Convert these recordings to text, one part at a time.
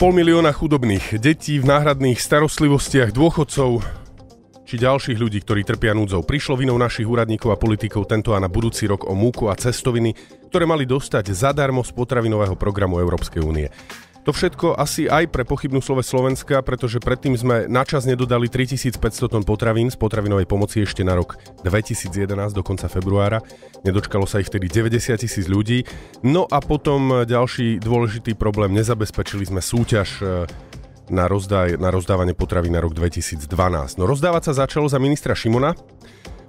Pol milióna chudobných detí v náhradných starostlivostiach dôchodcov či ďalších ľudí, ktorí trpia núdzou. Prišlo vinou našich úradníkov a politikov tento a na budúci rok o múku a cestoviny, ktoré mali dostať zadarmo z potravinového programu Európskej únie. To všetko asi aj pre pochybnú slove Slovenska, pretože predtým sme načas nedodali 3500 tón potravín z potravinovej pomoci ešte na rok 2011 do konca februára. Nedočkalo sa ich vtedy 90 tisíc ľudí. No a potom ďalší dôležitý problém, nezabezpečili sme súťaž e, na, rozdaj, na rozdávanie potravín na rok 2012. No rozdávať sa začalo za ministra Šimona,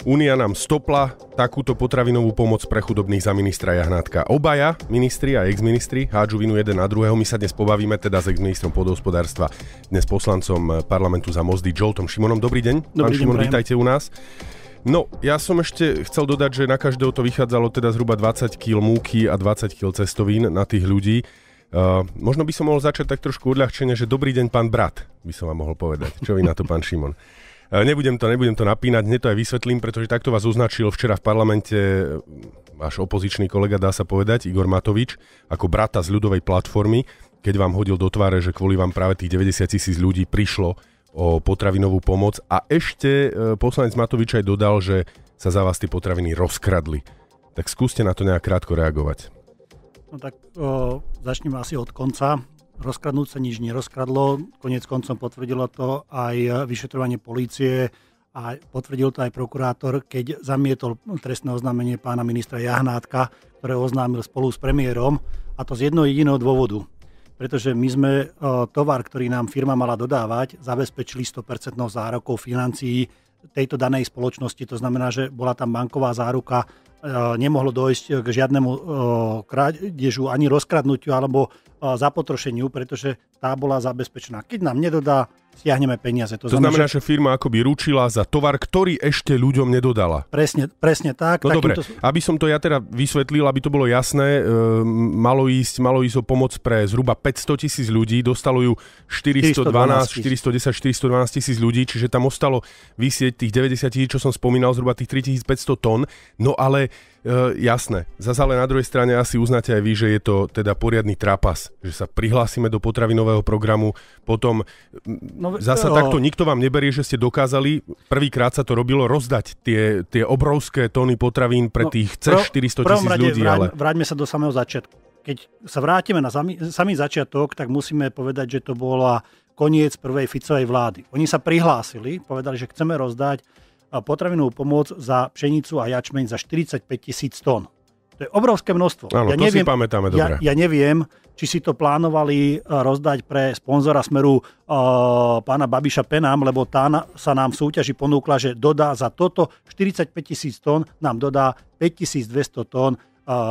Únia nám stopla takúto potravinovú pomoc pre chudobných za ministra Jahnátka. Obaja, ministri a exministri, hádžu vinu jeden na druhého. My sa dnes pobavíme teda s exministrom podhospodárstva, dnes poslancom parlamentu za mozdy Joltom Šimonom. Dobrý deň, Dobrý pán deň, Šimon, vítajte u nás. No, ja som ešte chcel dodať, že na každého to vychádzalo teda zhruba 20 kg múky a 20 kg cestovín na tých ľudí. Uh, možno by som mohol začať tak trošku odľahčenie, že dobrý deň, pán brat, by som vám mohol povedať. Čo vy na to, pán Šimon? E, nebudem to, nebudem to napínať, hneď to aj vysvetlím, pretože takto vás označil včera v parlamente e, váš opozičný kolega, dá sa povedať, Igor Matovič, ako brata z ľudovej platformy, keď vám hodil do tváre, že kvôli vám práve tých 90 tisíc ľudí prišlo o potravinovú pomoc. A ešte e, poslanec Matovič aj dodal, že sa za vás tie potraviny rozkradli. Tak skúste na to nejak krátko reagovať. No tak o, začneme asi od konca rozkradnúť sa nič nerozkradlo. Konec koncom potvrdilo to aj vyšetrovanie polície a potvrdil to aj prokurátor, keď zamietol trestné oznámenie pána ministra Jahnátka, ktoré oznámil spolu s premiérom, a to z jedného jediného dôvodu. Pretože my sme e, tovar, ktorý nám firma mala dodávať, zabezpečili 100% zárokov financií tejto danej spoločnosti. To znamená, že bola tam banková záruka, e, nemohlo dojsť k žiadnemu e, krádežu ani rozkradnutiu alebo e, zapotrošeniu, pretože tá bola zabezpečená. Keď nám nedodá, stiahneme peniaze. To, to znamená, znamená, že firma akoby ručila za tovar, ktorý ešte ľuďom nedodala. Presne, presne tak. No dobre, to... aby som to ja teda vysvetlil, aby to bolo jasné, e, malo, ísť, malo ísť o pomoc pre zhruba 500 tisíc ľudí, dostalo ju 412, 410, 412 tisíc ľudí, čiže tam ostalo vysieť tých 90 tisíc, čo som spomínal, zhruba tých 3500 tón. No ale E, jasné. Zas ale na druhej strane asi uznáte aj vy, že je to teda poriadny trapas, že sa prihlásime do potravinového programu, potom no, zasa no. takto nikto vám neberie, že ste dokázali, prvýkrát sa to robilo, rozdať tie, tie obrovské tóny potravín pre no, tých cez 400 tisíc ľudí. Vráť, ale... Vráťme sa do samého začiatku. Keď sa vrátime na samý, samý začiatok, tak musíme povedať, že to bola koniec prvej Ficovej vlády. Oni sa prihlásili, povedali, že chceme rozdať potravinovú pomoc za pšenicu a jačmeň za 45 tisíc tón. To je obrovské množstvo. Áno, ja to neviem, si pamätáme dobre. Ja, ja neviem, či si to plánovali eh, rozdať pre sponzora smeru uh, pána Babiša Penám, lebo tá na, sa nám v súťaži ponúkla, že dodá za toto 45 tisíc tón, nám dodá 5200 tón eh,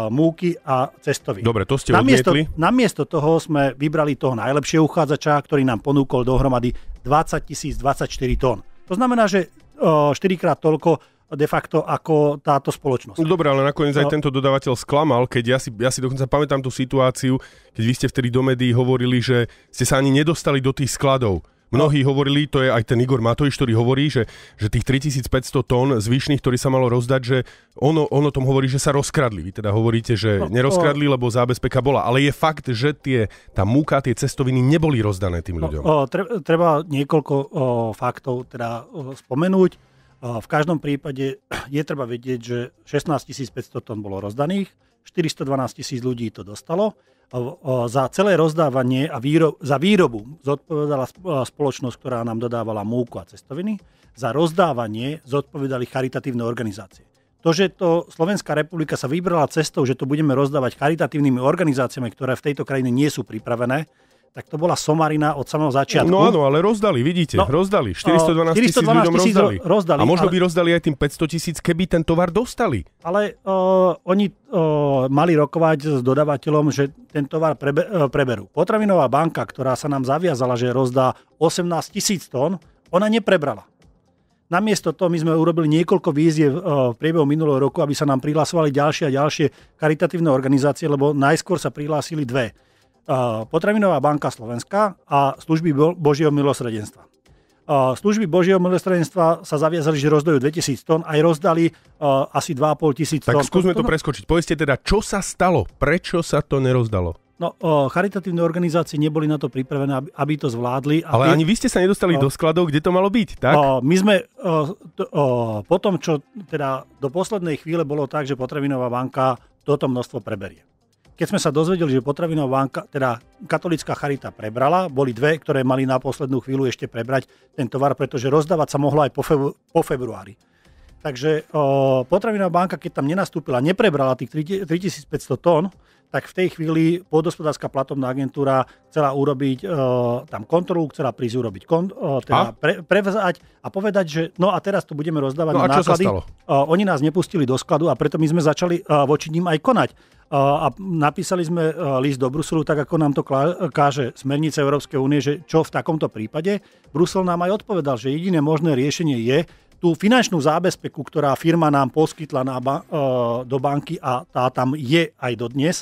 múky a cestovín. Dobre, to ste namiesto, odmietli. Namiesto toho sme vybrali toho najlepšieho uchádzača, ktorý nám ponúkol dohromady 20 24 tón. To znamená, že Eh, štyrikrát toľko de facto ako táto spoločnosť. No, dobre, ale nakoniec no. aj tento dodávateľ sklamal, keď ja si, ja si dokonca pamätám tú situáciu, keď vy ste vtedy do médií hovorili, že ste sa ani nedostali do tých skladov. Mnohí hovorili, to je aj ten Igor Matovič, ktorý hovorí, že, že tých 3500 tón zvyšných, ktorý sa malo rozdať, že ono, ono tom hovorí, že sa rozkradli. Vy teda hovoríte, že no, nerozkradli, lebo zábezpeka bola. Ale je fakt, že tie, tá múka, tie cestoviny neboli rozdané tým no, ľuďom. No, o, treba niekoľko o, faktov teda o, spomenúť. O, v každom prípade je treba vedieť, že 16 500 tón bolo rozdaných, 412 tisíc ľudí to dostalo za celé rozdávanie a výrob, za výrobu zodpovedala e, spoločnosť, ktorá nám dodávala múku a cestoviny, za rozdávanie zodpovedali charitatívne organizácie. To, že to Slovenská republika sa vybrala cestou, že to budeme rozdávať charitatívnymi organizáciami, ktoré v tejto krajine nie sú pripravené, tak to bola somarina od samého začiatku. No áno, ale rozdali, vidíte, no, rozdali. 412, no, 412 tisíc ľuďom tisíc rozdali. rozdali. A možno ale, by rozdali aj tým 500 tisíc, keby ten tovar dostali. Ale uh, oni uh, mali rokovať s dodávateľom, že ten tovar prebe, uh, preberú. Potravinová banka, ktorá sa nám zaviazala, že rozdá 18 tisíc tón, ona neprebrala. Namiesto toho my sme urobili niekoľko výziev v priebehu minulého roku, aby sa nám prihlasovali ďalšie a ďalšie karitatívne organizácie, lebo najskôr sa prihlásili dve Potravinová banka Slovenska a služby Božieho milosrdenstva. Služby Božieho milosrdenstva sa zaviazali, že rozdajú 2000 tón, aj rozdali asi 2,5 tisíc tón. Tak skúsme to no, no. preskočiť. Povedzte teda, čo sa stalo? Prečo sa to nerozdalo? No, charitatívne organizácie neboli na to pripravené, aby, to zvládli. Ale ani vy ste sa nedostali o, no. do skladov, kde to malo byť, tak? O, my sme o, to, o, po tom, čo teda do poslednej chvíle bolo tak, že potravinová banka toto množstvo preberie. Keď sme sa dozvedeli, že potravinová banka, teda katolická charita prebrala, boli dve, ktoré mali na poslednú chvíľu ešte prebrať ten tovar, pretože rozdávať sa mohlo aj po, febru- po februári. Takže o, potravinová banka, keď tam nenastúpila, neprebrala tých 3500 tón, tak v tej chvíli podhospodárska platobná agentúra chcela urobiť e, tam kontrolu, chcela prísť urobiť, kon, e, teda a? Pre, prevzať a povedať, že no a teraz to budeme rozdávať no na náklady. E, oni nás nepustili do skladu a preto my sme začali e, voči ním aj konať. E, a napísali sme e, list do Bruselu, tak ako nám to klá, káže smernica Európskej únie, že čo v takomto prípade. Brusel nám aj odpovedal, že jediné možné riešenie je, tú finančnú zábezpeku, ktorá firma nám poskytla na ba- e, do banky a tá tam je aj dodnes,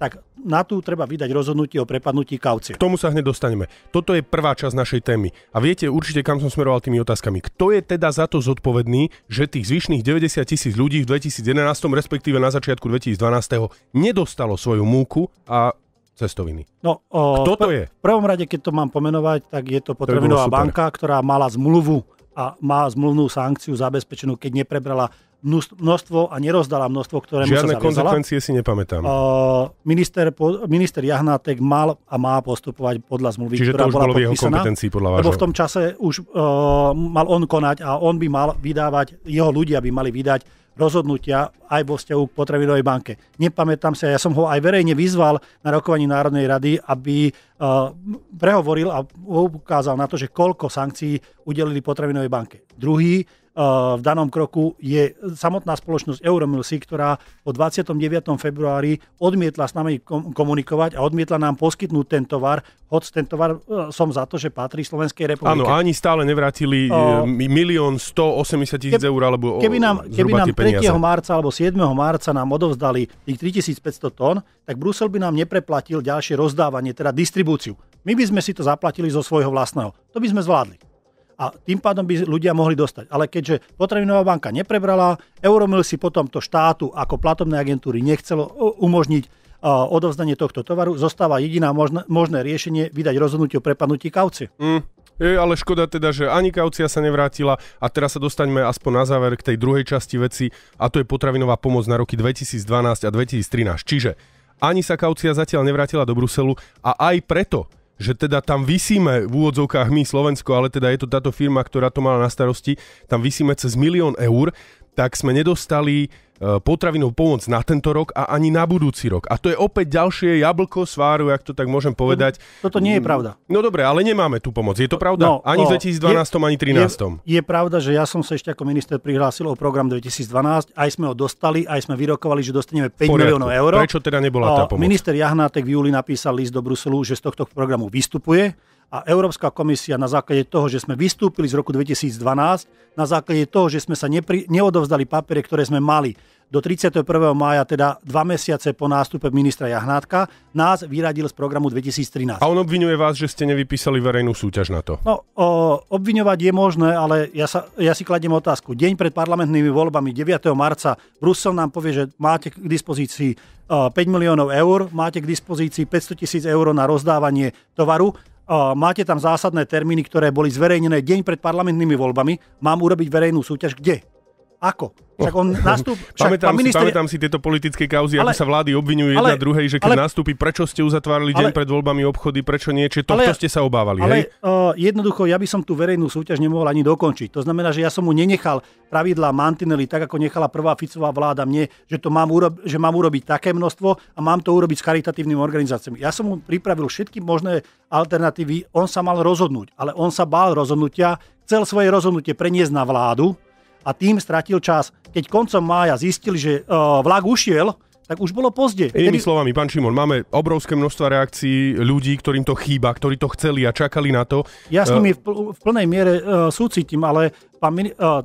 tak na tú treba vydať rozhodnutie o prepadnutí kaucie. K tomu sa hneď dostaneme. Toto je prvá časť našej témy. A viete určite, kam som smeroval tými otázkami. Kto je teda za to zodpovedný, že tých zvyšných 90 tisíc ľudí v 2011, respektíve na začiatku 2012, nedostalo svoju múku a cestoviny. No, o, Kto to je? V prvom rade, keď to mám pomenovať, tak je to potrebná banka, ktorá mala zmluvu a má zmluvnú sankciu zabezpečenú, keď neprebrala množstvo a nerozdala množstvo, ktoré Žiadne sa Žiadne konsekvencie si nepamätám. Uh, minister, minister Jahnátek mal a má postupovať podľa zmluvy, Čiže ktorá to už bola bolo v jeho kompetencii podľa vášho. Lebo v tom čase už uh, mal on konať a on by mal vydávať, jeho ľudia by mali vydať rozhodnutia aj vo vzťahu k potravinovej banke. Nepamätám sa, ja som ho aj verejne vyzval na rokovaní Národnej rady, aby e, prehovoril a ukázal na to, že koľko sankcií udelili potravinovej banke. Druhý v danom kroku je samotná spoločnosť Euromilsy, ktorá po 29. februári odmietla s nami komunikovať a odmietla nám poskytnúť ten tovar, hoď ten tovar e, som za to, že patrí Slovenskej republike. Áno, ani stále nevrátili e, milión 180 tisíc eur alebo keby nám, keby nám 3. marca alebo 7. marca nám odovzdali tých 3500 tón, tak Brusel by nám nepreplatil ďalšie rozdávanie, teda distribúciu. My by sme si to zaplatili zo svojho vlastného. To by sme zvládli a tým pádom by ľudia mohli dostať. Ale keďže potravinová banka neprebrala, Euromil si potom to štátu ako platobné agentúry nechcelo e, umožniť e, odovzdanie tohto tovaru, zostáva jediná možné, možné riešenie vydať rozhodnutie o prepadnutí kauci. Mm. Je, ale škoda teda, že ani kaucia sa nevrátila a teraz sa dostaňme aspoň na záver k tej druhej časti veci a to je potravinová pomoc na roky 2012 a 2013. Čiže ani sa kaucia zatiaľ nevrátila do Bruselu a aj preto že teda tam vysíme v úvodzovkách my Slovensko, ale teda je to táto firma, ktorá to mala na starosti, tam vysíme cez milión eur, tak sme nedostali E, potravinovú pomoc na tento rok a ani na budúci rok. A to je opäť ďalšie jablko sváru, ak to tak môžem povedať. Toto nie je mm, pravda. No dobre, ale nemáme tú pomoc. Je to pravda? No, ani v 2012, je, ani 2013. Je, je pravda, že ja som sa ešte ako minister prihlásil o program 2012, aj sme ho dostali, aj sme vyrokovali, že dostaneme 5 Poriadku. miliónov eur. Prečo teda nebola tá pomoc? Minister Jahnátek v júli napísal list do Bruselu, že z tohto programu vystupuje a Európska komisia na základe toho, že sme vystúpili z roku 2012, na základe toho, že sme sa nepri, neodovzdali papiere, ktoré sme mali, do 31. mája, teda dva mesiace po nástupe ministra Jahnátka, nás vyradil z programu 2013. A on obvinuje vás, že ste nevypísali verejnú súťaž na to? No, o, obviňovať je možné, ale ja, sa, ja si kladiem otázku. Deň pred parlamentnými voľbami 9. marca Brusel nám povie, že máte k dispozícii 5 miliónov eur, máte k dispozícii 500 tisíc eur na rozdávanie tovaru máte tam zásadné termíny, ktoré boli zverejnené deň pred parlamentnými voľbami. Mám urobiť verejnú súťaž kde? Ako? Však on no. nastup... Však pamätám, minister... si, pamätám si tieto politické kauzy, ale, ako sa vlády obvinujú ale, jedna druhej, že keď ale, nastúpi, prečo ste uzatvárali ale, deň pred voľbami obchody, prečo nie, či to, ale, ste sa obávali. Ale hej? Uh, jednoducho, ja by som tú verejnú súťaž nemohol ani dokončiť. To znamená, že ja som mu nenechal pravidlá mantinely, tak ako nechala prvá Ficová vláda mne, že, to mám urob, že mám urobiť také množstvo a mám to urobiť s charitatívnymi organizáciami. Ja som mu pripravil všetky možné alternatívy, on sa mal rozhodnúť, ale on sa bál rozhodnutia, chcel svoje rozhodnutie preniesť na vládu, a tým stratil čas. Keď koncom mája zistili, že e, vlak ušiel, tak už bolo pozde. Inými Tedy... slovami, pán Šimon, máme obrovské množstvo reakcií ľudí, ktorým to chýba, ktorí to chceli a čakali na to. Ja s nimi e, v plnej miere uh, súcitím, ale pán, uh, uh,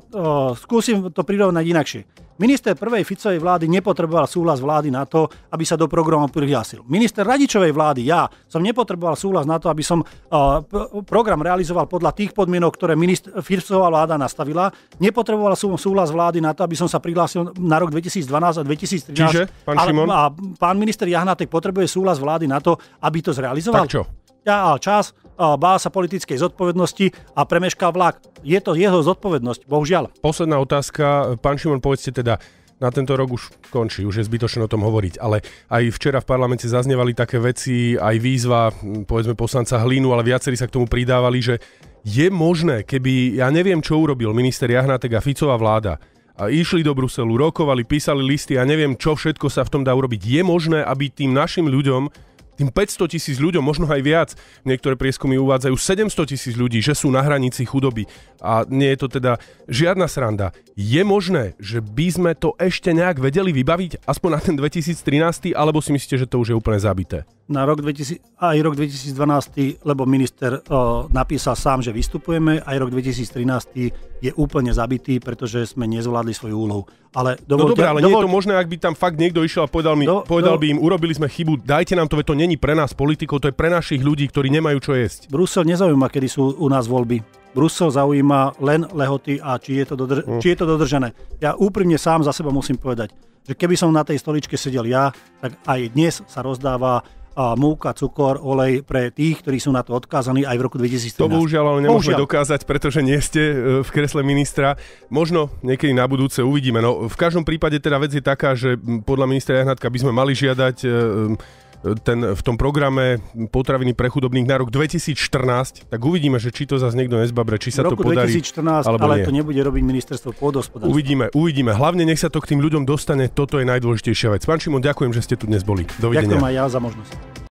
skúsim to prirovnať inakšie. Minister prvej Ficovej vlády nepotreboval súhlas vlády na to, aby sa do programu prihlásil. Minister Radičovej vlády, ja, som nepotreboval súhlas na to, aby som uh, program realizoval podľa tých podmienok, ktoré minister, Ficová vláda nastavila. Nepotreboval som súhlas vlády na to, aby som sa prihlásil na rok 2012 a 2013. Čiže, pán ale, Šimon? A pán minister Jahnatek potrebuje súhlas vlády na to, aby to zrealizoval. Tak čo? Ja, čas, bál sa politickej zodpovednosti a premeškal vlak. Je to jeho zodpovednosť, bohužiaľ. Posledná otázka, pán Šimon, povedzte teda, na tento rok už končí, už je zbytočné o tom hovoriť. Ale aj včera v parlamente zaznevali také veci, aj výzva, hm, povedzme, poslanca Hlinu, ale viacerí sa k tomu pridávali, že je možné, keby, ja neviem, čo urobil minister Jahnatek a Ficová vláda, a išli do Bruselu, rokovali, písali listy a neviem, čo všetko sa v tom dá urobiť. Je možné, aby tým našim ľuďom tým 500 tisíc ľuďom, možno aj viac, niektoré prieskumy uvádzajú 700 tisíc ľudí, že sú na hranici chudoby. A nie je to teda žiadna sranda. Je možné, že by sme to ešte nejak vedeli vybaviť, aspoň na ten 2013, alebo si myslíte, že to už je úplne zabité? na rok 2000, aj rok 2012, lebo minister o, napísal sám, že vystupujeme, aj rok 2013 je úplne zabitý, pretože sme nezvládli svoju úlohu. Ale no dovolte, no dobré, ale dovolte, nie je to možné, ak by tam fakt niekto išiel a povedal, mi, do, povedal do, by im, urobili sme chybu, dajte nám to, to není pre nás politikov, to je pre našich ľudí, ktorí nemajú čo jesť. Brusel nezaujíma, kedy sú u nás voľby. Brusel zaujíma len lehoty a či je to, dodr- mm. či je to dodržené. Ja úprimne sám za seba musím povedať, že keby som na tej stoličke sedel ja, tak aj dnes sa rozdáva múka, cukor, olej pre tých, ktorí sú na to odkázaní aj v roku 2013. To bohužiaľ ale nemôžeme bohužiaľ. dokázať, pretože nie ste e, v kresle ministra. Možno niekedy na budúce uvidíme. No, v každom prípade teda vec je taká, že podľa ministra Jahnatka by sme mali žiadať e, ten, v tom programe potraviny pre chudobných na rok 2014, tak uvidíme, že či to zase niekto nezbabre, či sa roku to podarí. 2014, alebo ale nie. to nebude robiť ministerstvo pôdospodárstva. Uvidíme, uvidíme. Hlavne nech sa to k tým ľuďom dostane, toto je najdôležitejšia vec. Pán Šimon, ďakujem, že ste tu dnes boli. Dovidenia. Ďakujem aj ja za možnosť.